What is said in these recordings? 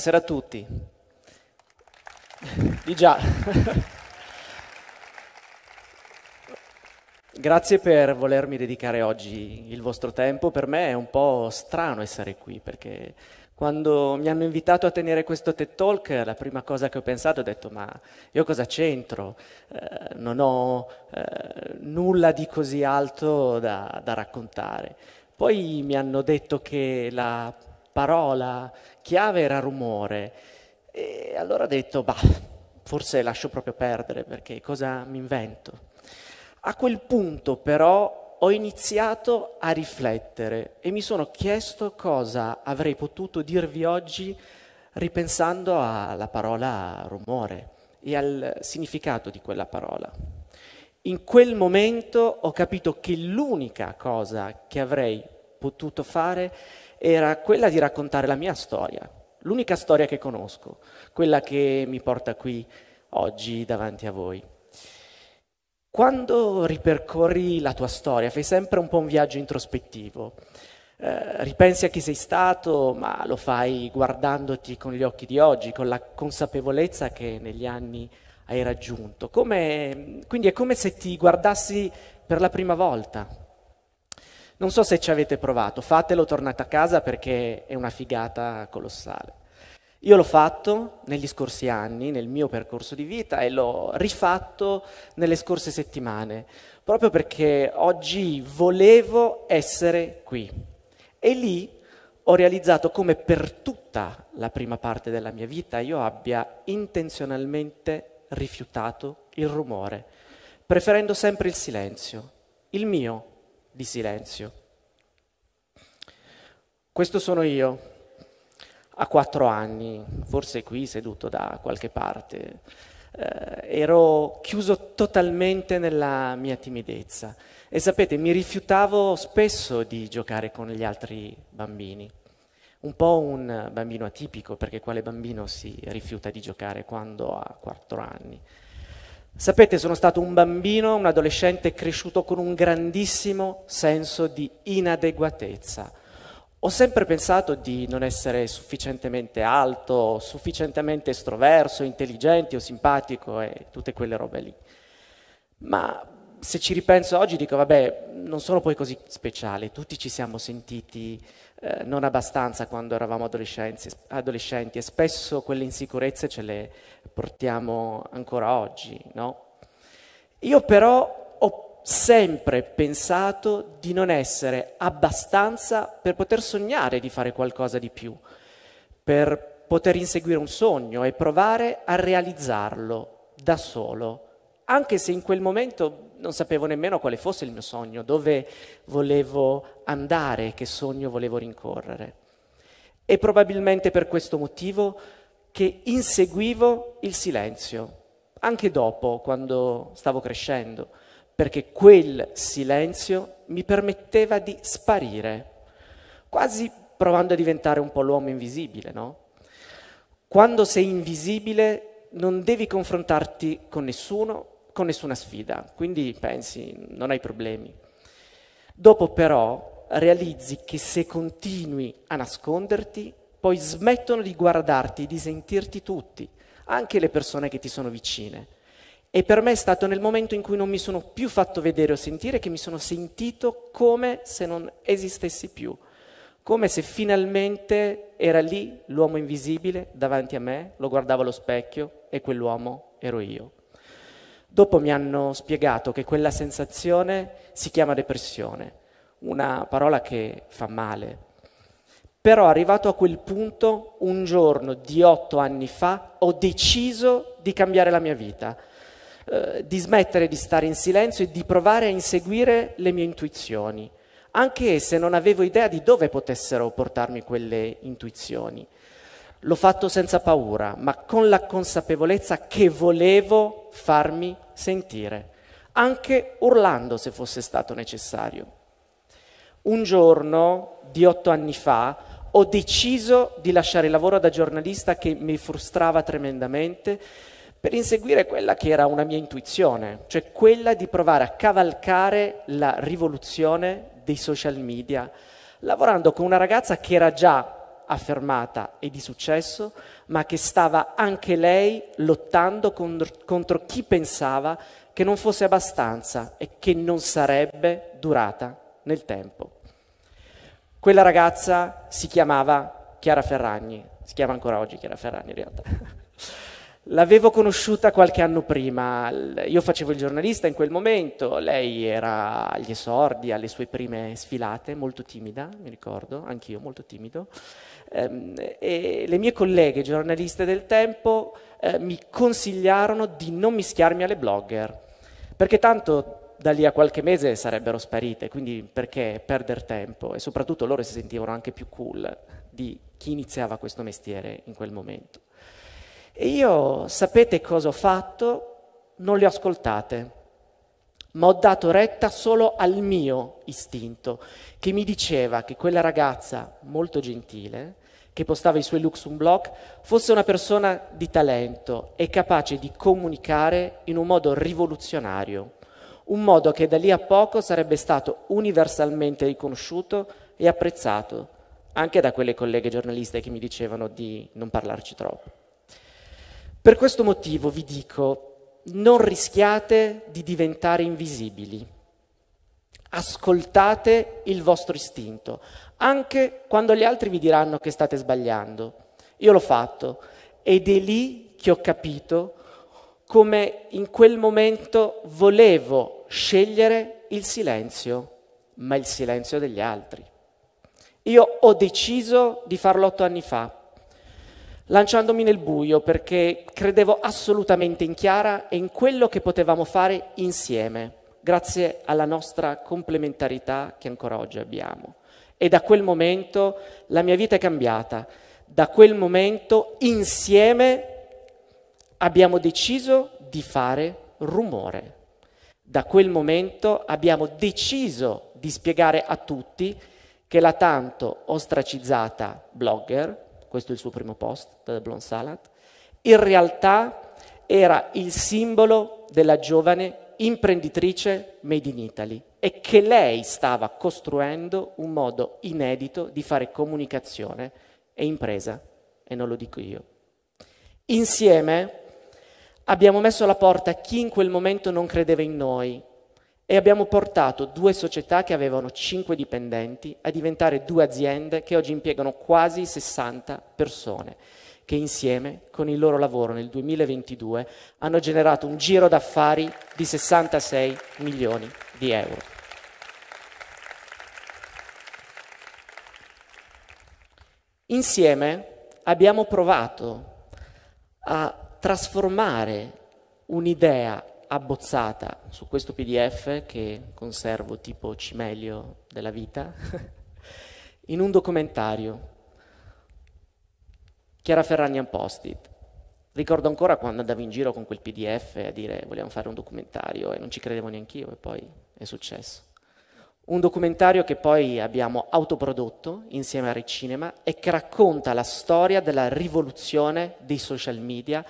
buonasera a tutti. Di già. Grazie per volermi dedicare oggi il vostro tempo. Per me è un po' strano essere qui perché quando mi hanno invitato a tenere questo TED Talk, la prima cosa che ho pensato è detto ma io cosa c'entro? Eh, non ho eh, nulla di così alto da, da raccontare. Poi mi hanno detto che la parola, chiave era rumore. E allora ho detto, bah, forse lascio proprio perdere perché cosa mi invento? A quel punto però ho iniziato a riflettere e mi sono chiesto cosa avrei potuto dirvi oggi ripensando alla parola rumore e al significato di quella parola. In quel momento ho capito che l'unica cosa che avrei potuto fare era quella di raccontare la mia storia, l'unica storia che conosco, quella che mi porta qui oggi davanti a voi. Quando ripercorri la tua storia, fai sempre un po' un viaggio introspettivo. Eh, ripensi a chi sei stato, ma lo fai guardandoti con gli occhi di oggi, con la consapevolezza che negli anni hai raggiunto. Come, quindi è come se ti guardassi per la prima volta, non so se ci avete provato, fatelo, tornate a casa perché è una figata colossale. Io l'ho fatto negli scorsi anni, nel mio percorso di vita e l'ho rifatto nelle scorse settimane, proprio perché oggi volevo essere qui. E lì ho realizzato come per tutta la prima parte della mia vita io abbia intenzionalmente rifiutato il rumore, preferendo sempre il silenzio, il mio, di silenzio. Questo sono io, a quattro anni, forse qui seduto da qualche parte, eh, ero chiuso totalmente nella mia timidezza e sapete, mi rifiutavo spesso di giocare con gli altri bambini. Un po' un bambino atipico, perché quale bambino si rifiuta di giocare quando ha quattro anni? Sapete, sono stato un bambino, un adolescente cresciuto con un grandissimo senso di inadeguatezza. Ho sempre pensato di non essere sufficientemente alto, sufficientemente estroverso, intelligente o simpatico e tutte quelle robe lì. Ma se ci ripenso oggi dico, vabbè, non sono poi così speciale, tutti ci siamo sentiti eh, non abbastanza quando eravamo adolescenti, e spesso quelle insicurezze ce le portiamo ancora oggi, no? Io però ho sempre pensato di non essere abbastanza per poter sognare di fare qualcosa di più, per poter inseguire un sogno e provare a realizzarlo da solo anche se in quel momento non sapevo nemmeno quale fosse il mio sogno, dove volevo andare, che sogno volevo rincorrere. E probabilmente per questo motivo che inseguivo il silenzio, anche dopo, quando stavo crescendo, perché quel silenzio mi permetteva di sparire, quasi provando a diventare un po' l'uomo invisibile, no? Quando sei invisibile non devi confrontarti con nessuno, con nessuna sfida, quindi pensi, non hai problemi. Dopo però realizzi che se continui a nasconderti, poi smettono di guardarti, di sentirti tutti, anche le persone che ti sono vicine. E per me è stato nel momento in cui non mi sono più fatto vedere o sentire che mi sono sentito come se non esistessi più, come se finalmente era lì l'uomo invisibile davanti a me, lo guardavo allo specchio e quell'uomo ero io. Dopo mi hanno spiegato che quella sensazione si chiama depressione, una parola che fa male. Però arrivato a quel punto, un giorno di otto anni fa, ho deciso di cambiare la mia vita, eh, di smettere di stare in silenzio e di provare a inseguire le mie intuizioni, anche se non avevo idea di dove potessero portarmi quelle intuizioni. L'ho fatto senza paura, ma con la consapevolezza che volevo farmi sentire, anche urlando se fosse stato necessario. Un giorno, di otto anni fa, ho deciso di lasciare il lavoro da giornalista che mi frustrava tremendamente per inseguire quella che era una mia intuizione, cioè quella di provare a cavalcare la rivoluzione dei social media, lavorando con una ragazza che era già affermata e di successo, ma che stava anche lei lottando contro, contro chi pensava che non fosse abbastanza e che non sarebbe durata nel tempo. Quella ragazza si chiamava Chiara Ferragni, si chiama ancora oggi Chiara Ferragni in realtà. L'avevo conosciuta qualche anno prima, io facevo il giornalista in quel momento, lei era agli esordi, alle sue prime sfilate, molto timida, mi ricordo, anch'io molto timido, Ehm, e le mie colleghe giornaliste del tempo eh, mi consigliarono di non mischiarmi alle blogger, perché tanto da lì a qualche mese sarebbero sparite, quindi perché perdere tempo e soprattutto loro si sentivano anche più cool di chi iniziava questo mestiere in quel momento. E io sapete cosa ho fatto? Non le ho ascoltate ma ho dato retta solo al mio istinto, che mi diceva che quella ragazza molto gentile, che postava i suoi looks un blog, fosse una persona di talento e capace di comunicare in un modo rivoluzionario, un modo che da lì a poco sarebbe stato universalmente riconosciuto e apprezzato, anche da quelle colleghe giornaliste che mi dicevano di non parlarci troppo. Per questo motivo vi dico non rischiate di diventare invisibili. Ascoltate il vostro istinto, anche quando gli altri vi diranno che state sbagliando. Io l'ho fatto ed è lì che ho capito come in quel momento volevo scegliere il silenzio, ma il silenzio degli altri. Io ho deciso di farlo otto anni fa lanciandomi nel buio perché credevo assolutamente in Chiara e in quello che potevamo fare insieme, grazie alla nostra complementarità che ancora oggi abbiamo. E da quel momento la mia vita è cambiata. Da quel momento insieme abbiamo deciso di fare rumore. Da quel momento abbiamo deciso di spiegare a tutti che la tanto ostracizzata blogger questo è il suo primo post, da The Blonde Salat, in realtà era il simbolo della giovane imprenditrice made in Italy e che lei stava costruendo un modo inedito di fare comunicazione e impresa, e non lo dico io. Insieme abbiamo messo alla porta chi in quel momento non credeva in noi, e abbiamo portato due società che avevano 5 dipendenti a diventare due aziende che oggi impiegano quasi 60 persone, che insieme con il loro lavoro nel 2022 hanno generato un giro d'affari di 66 milioni di euro. Insieme abbiamo provato a trasformare un'idea abbozzata su questo PDF che conservo tipo cimelio della vita, in un documentario. Chiara Ferragni un post-it. Ricordo ancora quando andavo in giro con quel PDF a dire vogliamo fare un documentario e non ci credevo neanche io e poi è successo. Un documentario che poi abbiamo autoprodotto insieme a Recinema e che racconta la storia della rivoluzione dei social media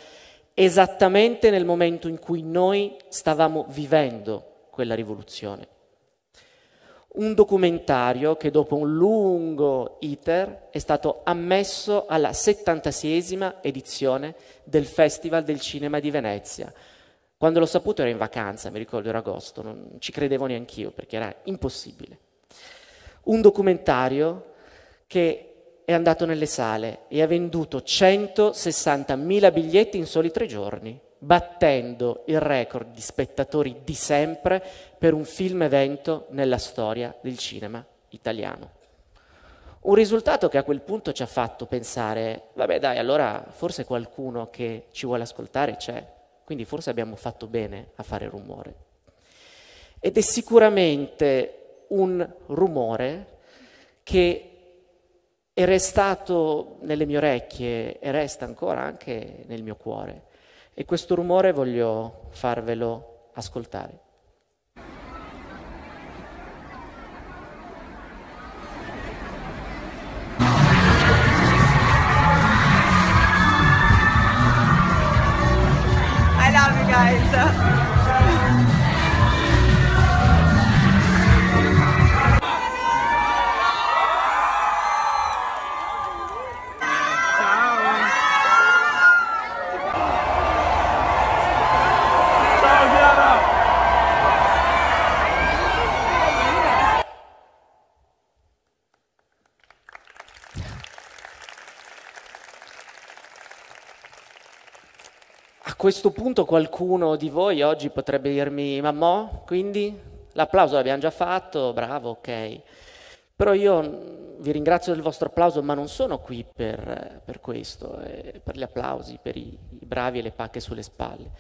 esattamente nel momento in cui noi stavamo vivendo quella rivoluzione. Un documentario che dopo un lungo iter è stato ammesso alla 76esima edizione del Festival del Cinema di Venezia. Quando l'ho saputo era in vacanza, mi ricordo era agosto, non ci credevo neanch'io perché era impossibile. Un documentario che è andato nelle sale e ha venduto 160.000 biglietti in soli tre giorni, battendo il record di spettatori di sempre per un film evento nella storia del cinema italiano. Un risultato che a quel punto ci ha fatto pensare, vabbè dai, allora forse qualcuno che ci vuole ascoltare c'è, quindi forse abbiamo fatto bene a fare rumore. Ed è sicuramente un rumore che è restato nelle mie orecchie e resta ancora anche nel mio cuore. E questo rumore voglio farvelo ascoltare. questo punto qualcuno di voi oggi potrebbe dirmi, mammò, quindi l'applauso l'abbiamo già fatto, bravo, ok. Però io vi ringrazio del vostro applauso, ma non sono qui per, per questo, eh, per gli applausi, per i, i bravi e le pacche sulle spalle.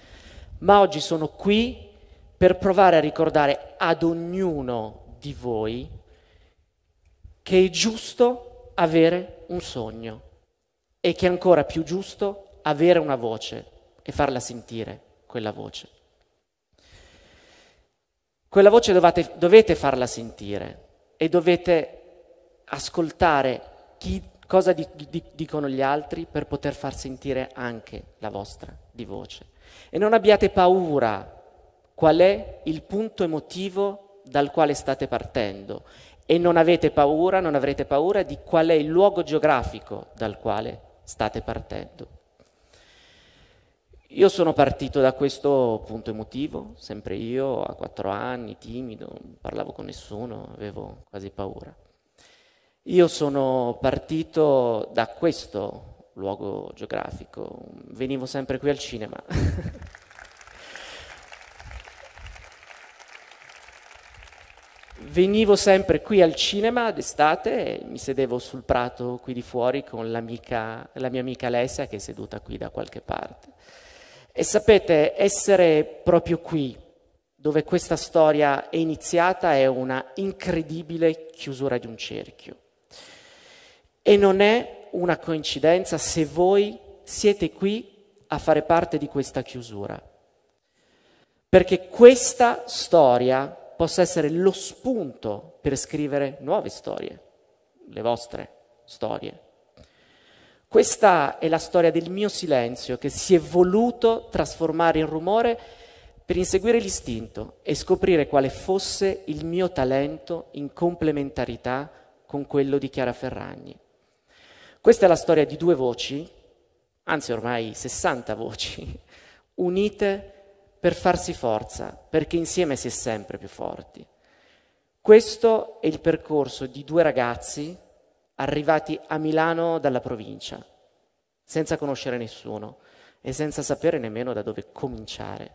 Ma oggi sono qui per provare a ricordare ad ognuno di voi che è giusto avere un sogno e che è ancora più giusto avere una voce e farla sentire, quella voce. Quella voce dovate, dovete farla sentire e dovete ascoltare chi, cosa di, di, dicono gli altri per poter far sentire anche la vostra di voce. E non abbiate paura qual è il punto emotivo dal quale state partendo e non avete paura, non avrete paura di qual è il luogo geografico dal quale state partendo. Io sono partito da questo punto emotivo, sempre io, a quattro anni, timido, non parlavo con nessuno, avevo quasi paura. Io sono partito da questo luogo geografico, venivo sempre qui al cinema. venivo sempre qui al cinema d'estate, mi sedevo sul prato qui di fuori con la mia amica Alessia che è seduta qui da qualche parte. E sapete, essere proprio qui, dove questa storia è iniziata, è una incredibile chiusura di un cerchio. E non è una coincidenza se voi siete qui a fare parte di questa chiusura. Perché questa storia possa essere lo spunto per scrivere nuove storie, le vostre storie. Questa è la storia del mio silenzio che si è voluto trasformare in rumore per inseguire l'istinto e scoprire quale fosse il mio talento in complementarità con quello di Chiara Ferragni. Questa è la storia di due voci, anzi ormai 60 voci, unite per farsi forza, perché insieme si è sempre più forti. Questo è il percorso di due ragazzi arrivati a Milano dalla provincia, senza conoscere nessuno e senza sapere nemmeno da dove cominciare.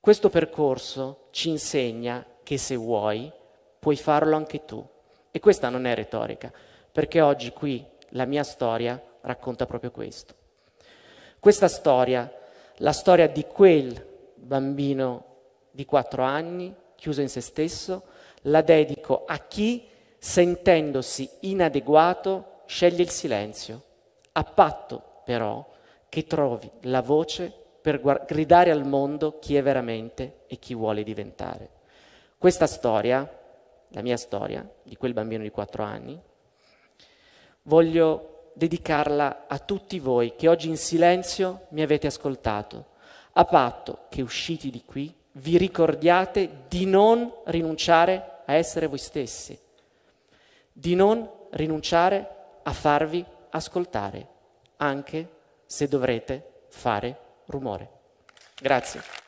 Questo percorso ci insegna che se vuoi puoi farlo anche tu. E questa non è retorica, perché oggi qui la mia storia racconta proprio questo. Questa storia, la storia di quel bambino di quattro anni, chiuso in se stesso, la dedico a chi sentendosi inadeguato, sceglie il silenzio, a patto però che trovi la voce per guard- gridare al mondo chi è veramente e chi vuole diventare. Questa storia, la mia storia, di quel bambino di quattro anni, voglio dedicarla a tutti voi che oggi in silenzio mi avete ascoltato, a patto che usciti di qui vi ricordiate di non rinunciare a essere voi stessi, di non rinunciare a farvi ascoltare, anche se dovrete fare rumore. Grazie.